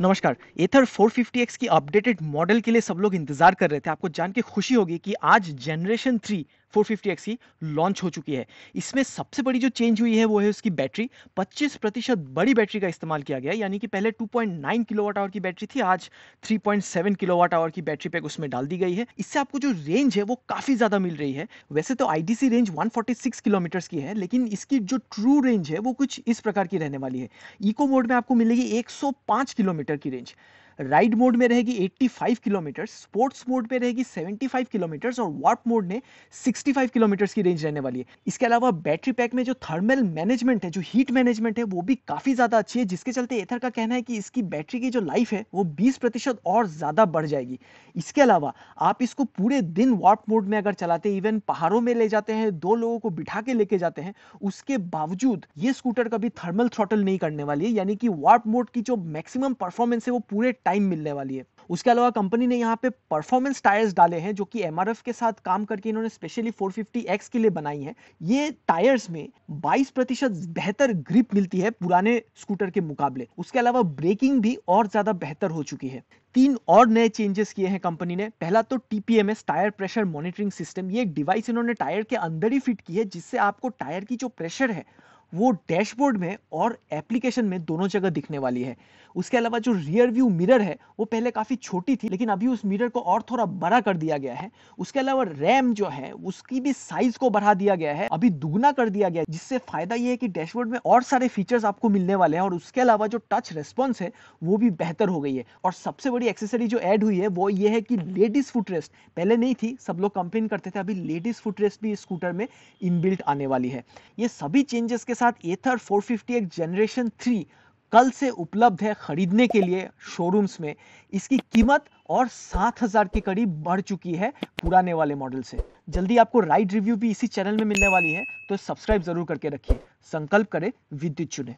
नमस्कार एथर 450x की updated model के लिए सब लोग इंतजार कर रहे थे आपको जान के खुशी होगी कि आज generation three four 450XE launch हो चुकी है इसमें सबसे बड़ी जो चेंज हुई है वो है उसकी बैटरी 25 प्रतिशत बड़ी बैटरी का इस्तेमाल किया गया यानी कि पहले 2.9 पॉइंट किलोवाट आवर की बैटरी थी आज 3.7 पॉइंट किलोवाट आवर की बैटरी पैक उसमें डाल दी गई है इससे आपको जो रेंज है वो काफ़ी ज़्यादा मिल रही है वैसे तो आईडीसी रेंज वन किलोमीटर की है लेकिन इसकी जो ट्रू रेंज है वो कुछ इस प्रकार की रहने वाली है इको मोड में आपको मिलेगी एक किलोमीटर की रेंज राइड मोड में रहेगी 85 किलोमीटर स्पोर्ट्स मोड में रहेगी 75 किलोमीटर और वार्प मोड में 65 किलोमीटर की रेंज रहने वाली है इसके अलावा बैटरी पैक में जो थर्मल मैनेजमेंट है जो हीट मैनेजमेंट है वो भी काफी ज्यादा अच्छी है जिसके चलते एथर का कहना है कि इसकी बैटरी की जो लाइफ है वो बीस और ज्यादा बढ़ जाएगी इसके अलावा आप इसको पूरे दिन वार्प मोड में अगर चलाते इवन पहाड़ों में ले जाते हैं दो लोगों को बिठा के लेके जाते हैं उसके बावजूद ये स्कूटर कभी थर्मल थ्रॉटल नहीं करने वाली है यानी कि वार्प मोड की जो मैक्सिमम परफॉर्मेंस है वो पूरे टाइम मिलने वाली है उसके अलावा कंपनी ने यहाँ पे परफॉर्मेंस टायर्स डाले हैं जो कि एम के साथ काम करके इन्होंने स्पेशली 450X के लिए बनाई है ये टायर्स में 22 प्रतिशत बेहतर ग्रिप मिलती है पुराने स्कूटर के मुकाबले उसके अलावा ब्रेकिंग भी और ज्यादा बेहतर हो चुकी है तीन और नए चेंजेस किए हैं कंपनी ने पहला तो TPMS tyre pressure monitoring system ये एक डिवाइस इन्होंने टायर के अंदर ही फिट की है जिससे आपको टायर की जो प्रेशर है वो डैशबोर्ड में और एप्लीकेशन में दोनों जगह दिखने वाली है उसके अलावा जो रियर व्यू मिरर है वो पहले काफ़ी छोटी थी लेकिन अभी उस मिरर को और थोड़ा बड़ा कर दिया गया है उसके अलावा रैम जो है उसकी भी साइज को बढ़ा दिया गया है अभी दुगना कर दिया गया है जिससे फायदा ये है कि डैशबोर्ड में और सारे फीचर्स आपको मिलने वाले हैं और उसके अलावा जो टच रेस्पॉन्स है वो भी बेहतर हो गई है और सबसे बड़ी एक्सेसरी जो ऐड हुई है वो ये है कि लेडीज फुटरेस्ट पहले नहीं थी सब लोग कंप्लेन करते थे अभी लेडीज फुटरेस्ट भी स्कूटर में इनबिल्ट आने वाली है ये सभी चेंजेस के साथ एथर 450X जनरेशन थ्री कल से उपलब्ध है खरीदने के लिए शोरूम्स में इसकी कीमत और 7000 के करीब बढ़ चुकी है पुराने वाले मॉडल से जल्दी आपको राइड रिव्यू भी इसी चैनल में मिलने वाली है तो सब्सक्राइब जरूर करके रखिए संकल्प करें विद्युत चुने